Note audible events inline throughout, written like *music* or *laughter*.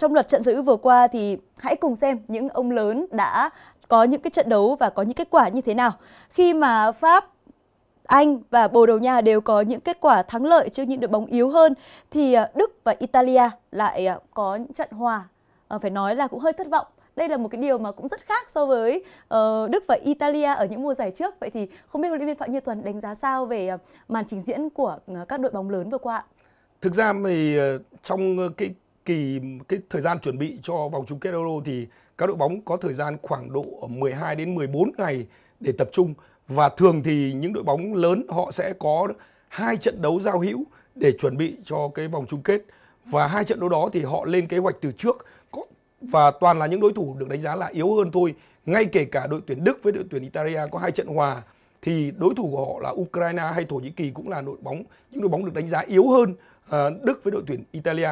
Trong luật trận giữ vừa qua thì hãy cùng xem những ông lớn đã có những cái trận đấu và có những kết quả như thế nào. Khi mà Pháp anh và Bồ Đào Nha đều có những kết quả thắng lợi trước những đội bóng yếu hơn thì à, Đức và Italia lại à, có những trận hòa ờ, phải nói là cũng hơi thất vọng đây là một cái điều mà cũng rất khác so với uh, Đức và Italia ở những mùa giải trước. Vậy thì không biết huấn luyện viên Phạm Như Tuấn đánh giá sao về à, màn trình diễn của các đội bóng lớn vừa qua? ạ Thực ra thì ờ, trong cái kỳ cái thời gian chuẩn bị cho vòng chung kết Euro thì các đội bóng có thời gian khoảng độ 12 đến 14 ngày để tập trung và thường thì những đội bóng lớn họ sẽ có hai trận đấu giao hữu để chuẩn bị cho cái vòng chung kết và hai trận đấu đó thì họ lên kế hoạch từ trước và toàn là những đối thủ được đánh giá là yếu hơn thôi ngay kể cả đội tuyển Đức với đội tuyển Italia có hai trận hòa thì đối thủ của họ là Ukraine hay Thổ Nhĩ Kỳ cũng là đội bóng những đội bóng được đánh giá yếu hơn ờ, Đức với đội tuyển Italia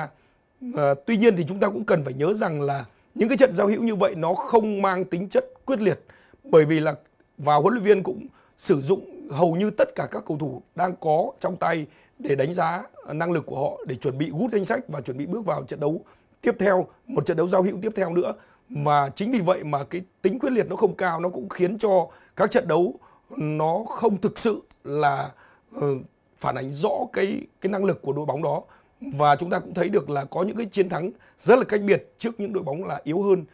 À, tuy nhiên thì chúng ta cũng cần phải nhớ rằng là những cái trận giao hữu như vậy nó không mang tính chất quyết liệt bởi vì là và huấn luyện viên cũng sử dụng hầu như tất cả các cầu thủ đang có trong tay để đánh giá năng lực của họ để chuẩn bị gút danh sách và chuẩn bị bước vào trận đấu tiếp theo một trận đấu giao hữu tiếp theo nữa và chính vì vậy mà cái tính quyết liệt nó không cao nó cũng khiến cho các trận đấu nó không thực sự là ờ, phản ánh rõ cái cái năng lực của đội bóng đó và chúng ta cũng thấy được là có những cái chiến thắng rất là cách biệt trước những đội bóng là yếu hơn.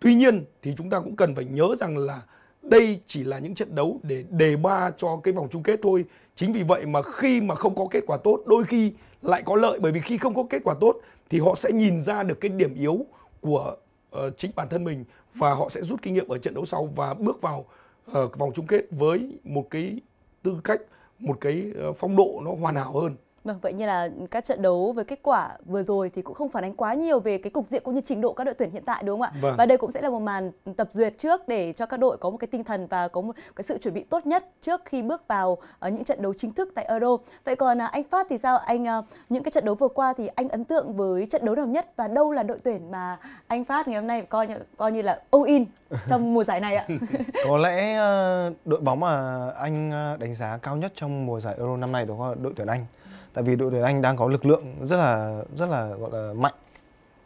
Tuy nhiên thì chúng ta cũng cần phải nhớ rằng là đây chỉ là những trận đấu để đề ba cho cái vòng chung kết thôi. Chính vì vậy mà khi mà không có kết quả tốt đôi khi lại có lợi bởi vì khi không có kết quả tốt thì họ sẽ nhìn ra được cái điểm yếu của uh, chính bản thân mình và họ sẽ rút kinh nghiệm ở trận đấu sau và bước vào uh, vòng chung kết với một cái tư cách, một cái uh, phong độ nó hoàn hảo hơn. Vâng, vậy như là các trận đấu với kết quả vừa rồi thì cũng không phản ánh quá nhiều về cái cục diện cũng như trình độ các đội tuyển hiện tại đúng không ạ? Vâng. Và đây cũng sẽ là một màn tập duyệt trước để cho các đội có một cái tinh thần và có một cái sự chuẩn bị tốt nhất trước khi bước vào ở ờ, những trận đấu chính thức tại Euro. Vậy còn à, anh Phát thì sao? Anh ờ, những cái trận đấu vừa qua thì anh ấn tượng với trận đấu nào nhất và đâu là đội tuyển mà anh Phát ngày hôm nay coi như, coi như là all in trong mùa giải này ạ? *laughs* có lẽ ờ, đội bóng mà anh đánh giá cao nhất trong mùa giải Euro năm nay đó là đội tuyển Anh tại vì đội tuyển Anh đang có lực lượng rất là rất là gọi là mạnh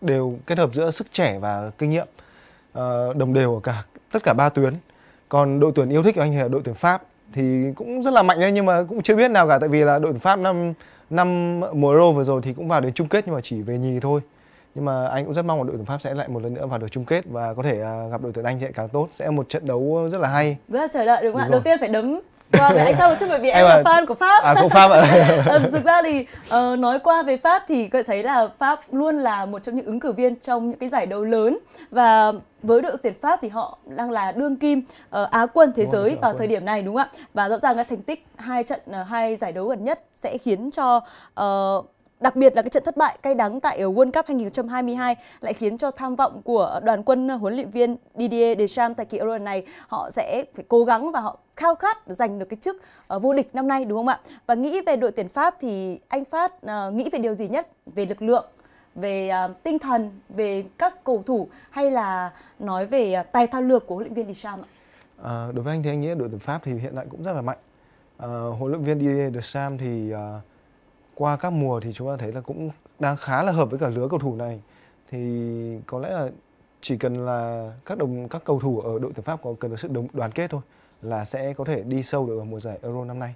đều kết hợp giữa sức trẻ và kinh nghiệm ờ, đồng đều ở cả tất cả ba tuyến còn đội tuyển yêu thích của anh là đội tuyển Pháp thì cũng rất là mạnh đấy nhưng mà cũng chưa biết nào cả tại vì là đội tuyển Pháp năm năm mùa Euro vừa rồi thì cũng vào đến chung kết nhưng mà chỉ về nhì thôi nhưng mà anh cũng rất mong là đội tuyển Pháp sẽ lại một lần nữa vào được chung kết và có thể à, gặp đội tuyển Anh thì càng tốt sẽ một trận đấu rất là hay rất là chờ đợi đúng không ạ đầu tiên phải đấm Vâng, anh *laughs* Pháp một chút bởi vì em, là à- fan của Pháp. À, của Pháp ạ. À. *laughs* Thực ra thì uh, nói qua về Pháp thì có thể thấy là Pháp luôn là một trong những ứng cử viên trong những cái giải đấu lớn và với đội tuyển Pháp thì họ đang là đương kim uh, Á quân thế đúng giới rồi, vào quân. thời điểm này đúng không ạ? Và rõ ràng là thành tích hai trận uh, hai giải đấu gần nhất sẽ khiến cho uh, Đặc biệt là cái trận thất bại cay đắng tại ờ, World Cup 2022 lại khiến cho tham vọng của đoàn quân ờ, huấn luyện viên Didier Deschamps tại kỳ Euro này họ sẽ phải cố gắng và họ khao khát giành được cái chức ờ, vô địch năm nay đúng không ạ? Và nghĩ về đội tuyển Pháp thì anh Phát nghĩ về điều gì nhất về lực lượng, về tinh thần, về các cầu thủ hay là nói về tài thao lược của huấn luyện viên Deschamps ạ? À, đối với anh thì anh nghĩ đội tuyển Pháp thì hiện tại cũng rất là mạnh. À, huấn luyện viên Didier Deschamps thì uh, qua các mùa thì chúng ta thấy là cũng đang khá là hợp với cả lứa cầu thủ này thì có lẽ là chỉ cần là các đồng các cầu thủ ở đội tuyển Pháp có cần được sự đoàn kết thôi là sẽ có thể đi sâu được ở mùa giải Euro năm nay.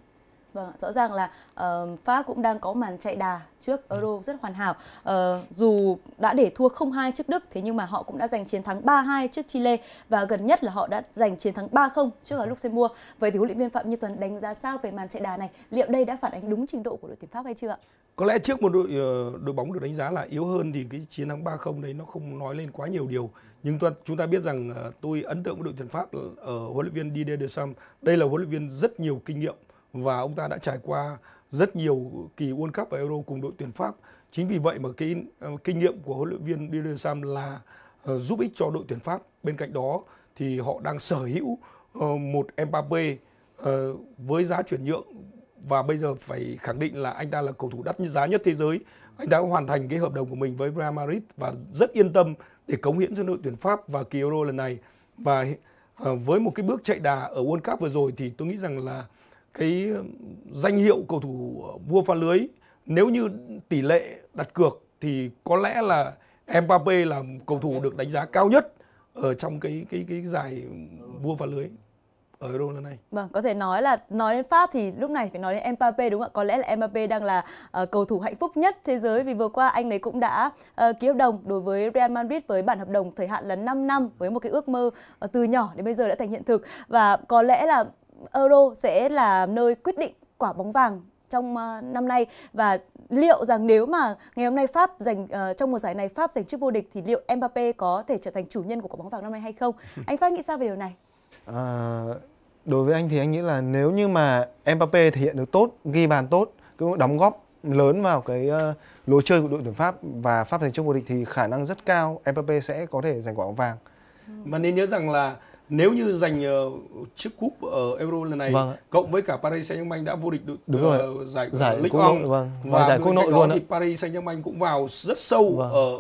Vâng, rõ ràng là uh, Pháp cũng đang có màn chạy đà trước Euro ừ. rất hoàn hảo. Uh, dù đã để thua 0-2 trước Đức, thế nhưng mà họ cũng đã giành chiến thắng 3-2 trước Chile và gần nhất là họ đã giành chiến thắng 3-0 trước ở ừ. Luxembourg. Vậy thì huấn luyện viên Phạm Như Tuấn đánh giá sao về màn chạy đà này? Liệu đây đã phản ánh đúng trình độ của đội tuyển Pháp hay chưa ạ? Có lẽ trước một đội ờ, đội bóng được đánh giá là yếu hơn thì cái chiến thắng 3-0 đấy nó không nói lên quá nhiều điều. Nhưng chúng ta biết rằng tôi ấn tượng với đội tuyển Pháp ở huấn luyện viên Didier Deschamps. Đây là huấn luyện viên rất nhiều kinh nghiệm và ông ta đã trải qua rất nhiều kỳ World Cup và Euro cùng đội tuyển Pháp. Chính vì vậy mà cái ờ, kinh nghiệm của huấn luyện viên Didier Sam là ờ, giúp ích cho đội tuyển Pháp. Bên cạnh đó thì họ đang sở hữu ờ, một Mbappe với giá chuyển nhượng và bây giờ phải khẳng định là anh ta là cầu thủ đắt giá nhất thế giới. Anh ta hoàn thành cái hợp đồng của mình với Real Madrid và rất yên tâm để cống hiến cho đội tuyển Pháp và kỳ Euro lần này. Và với một cái bước chạy đà ở World Cup vừa rồi thì tôi nghĩ rằng là cái danh hiệu cầu thủ vua phá lưới nếu như tỷ lệ đặt cược thì có lẽ là Mbappe là cầu thủ được đánh giá cao nhất ở trong cái cái cái giải vua phá lưới ở Euro lần này. Vâng, có thể nói là nói đến Pháp thì lúc này phải nói đến Mbappe đúng không ạ? Có lẽ là Mbappe đang là uh, cầu thủ hạnh phúc nhất thế giới vì vừa qua anh ấy cũng đã uh, ký hợp đồng đối với Real Madrid với bản hợp đồng thời hạn là 5 năm với một cái ước mơ uh, từ nhỏ đến bây giờ đã thành hiện thực và có lẽ là Euro sẽ là nơi quyết định quả bóng vàng trong ờ, năm nay và liệu rằng nếu mà ngày hôm nay Pháp giành uh, trong mùa giải này Pháp giành chức vô địch thì liệu Mbappe có thể trở thành chủ nhân của quả bóng vàng năm nay hay không? *laughs* Anh Phát nghĩ sao về điều này? À, đối với anh thì anh nghĩ là nếu như mà Mbappe thể hiện được tốt, ghi bàn tốt, đóng góp lớn vào cái uh, lối chơi của đội tuyển Pháp và Pháp giành chức vô địch thì khả năng rất cao Mbappe sẽ có thể giành quả bóng vàng. Mà nên nhớ rằng là nếu như giành uh, chiếc cúp ở Euro lần này vâng. cộng với cả Paris Saint-Germain đã vô địch đ- Đúng rồi. Uh, giải, giải League One vâng. và, và giải quốc nội luôn thì Paris Saint-Germain cũng vào rất sâu vâng. ở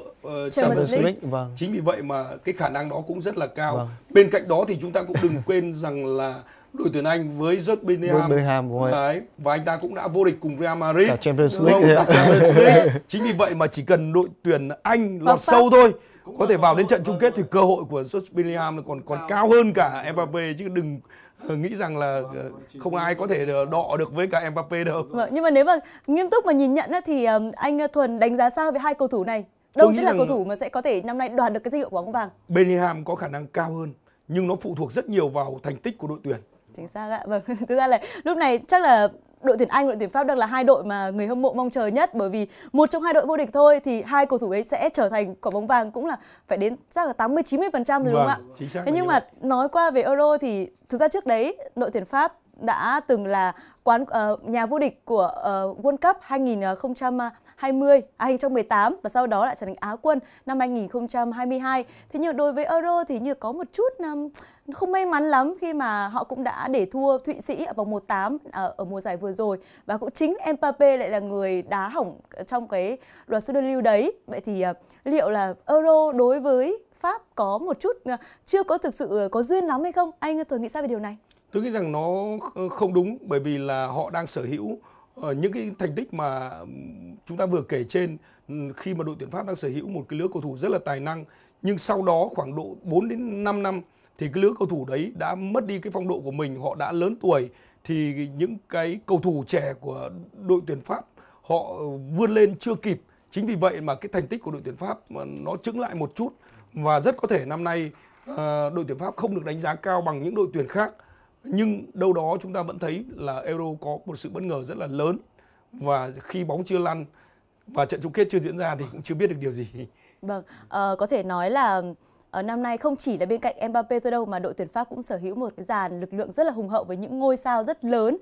uh, Champions League. Vâng. Chính vì vậy mà cái khả năng đó cũng rất là cao. Vâng. Bên cạnh đó thì chúng ta cũng đừng quên rằng là đội tuyển Anh với Jude Bellingham, Đấy, và anh ta cũng đã vô địch cùng Real Madrid. Cả Champions League. Đúng không? Cả Champions League. Chính vì vậy mà chỉ cần đội tuyển Anh lọt sâu thôi có thể vào đến trận chung kết thì cơ hội của Bellingham còn còn cao hơn cả Mbappe chứ đừng ờ, nghĩ rằng là vâng, ờ, vâng, không ai có thể đọ được với cả Mbappe đâu. Vâng. vâng, nhưng mà nếu mà nghiêm túc mà nhìn nhận thì anh ờ, Thuần đánh giá sao về hai cầu thủ này? Đâu sẽ là cầu thủ mà sẽ có thể năm nay đoạt được cái danh hiệu quả bóng vàng? Bellingham có khả năng cao hơn nhưng nó phụ thuộc rất nhiều vào thành tích của đội tuyển chính xác ạ vâng *laughs* thực ra là lúc này chắc là đội tuyển Anh và đội tuyển Pháp đang là hai đội mà người hâm mộ mong chờ nhất bởi vì một trong hai đội vô địch thôi thì hai cầu thủ ấy sẽ trở thành quả bóng vàng cũng là phải đến chắc là 80 90% rồi đúng không vâng, ạ? Thế nhưng mà nói qua về Euro thì thực ra trước đấy đội tuyển Pháp đã từng là quán uh, nhà vô địch của uh, World Cup 2020 à, 2018 và sau đó lại trở thành Á quân năm 2022. Thế nhưng đối với Euro thì như có một chút um, không may mắn lắm khi mà họ cũng đã để thua Thụy Sĩ ở vòng 1-8 ở, ờ, ở mùa giải vừa rồi và cũng chính Mbappe lại là người đá hỏng trong cái loạt sút lưu đấy. Vậy thì uh, liệu là Euro đối với Pháp có một chút uh, chưa có thực sự có duyên lắm hay không? Anh Thuần nghĩ sao về điều này? tôi nghĩ rằng nó không đúng bởi vì là họ đang sở hữu ờ, những cái thành tích mà chúng ta vừa kể trên khi mà đội tuyển Pháp đang sở hữu một cái lứa cầu thủ rất là tài năng nhưng sau đó khoảng độ 4 đến 5 năm thì cái lứa cầu thủ đấy đã mất đi cái phong độ của mình, họ đã lớn tuổi thì những cái cầu thủ trẻ của đội tuyển Pháp họ vươn lên chưa kịp. Chính vì vậy mà cái thành tích của đội tuyển Pháp ờ, nó chứng lại một chút và rất có thể năm nay ờ, đội tuyển Pháp không được đánh giá cao bằng những đội tuyển khác nhưng đâu đó chúng ta vẫn thấy là Euro có một sự bất ngờ rất là lớn và khi bóng chưa lăn và trận chung kết chưa diễn ra thì cũng chưa biết được điều gì. Vâng, à, có thể nói là ở ờ, năm nay không chỉ là bên cạnh Mbappe thôi đâu mà đội tuyển Pháp cũng sở hữu một cái dàn lực lượng rất là hùng hậu với những ngôi sao rất lớn.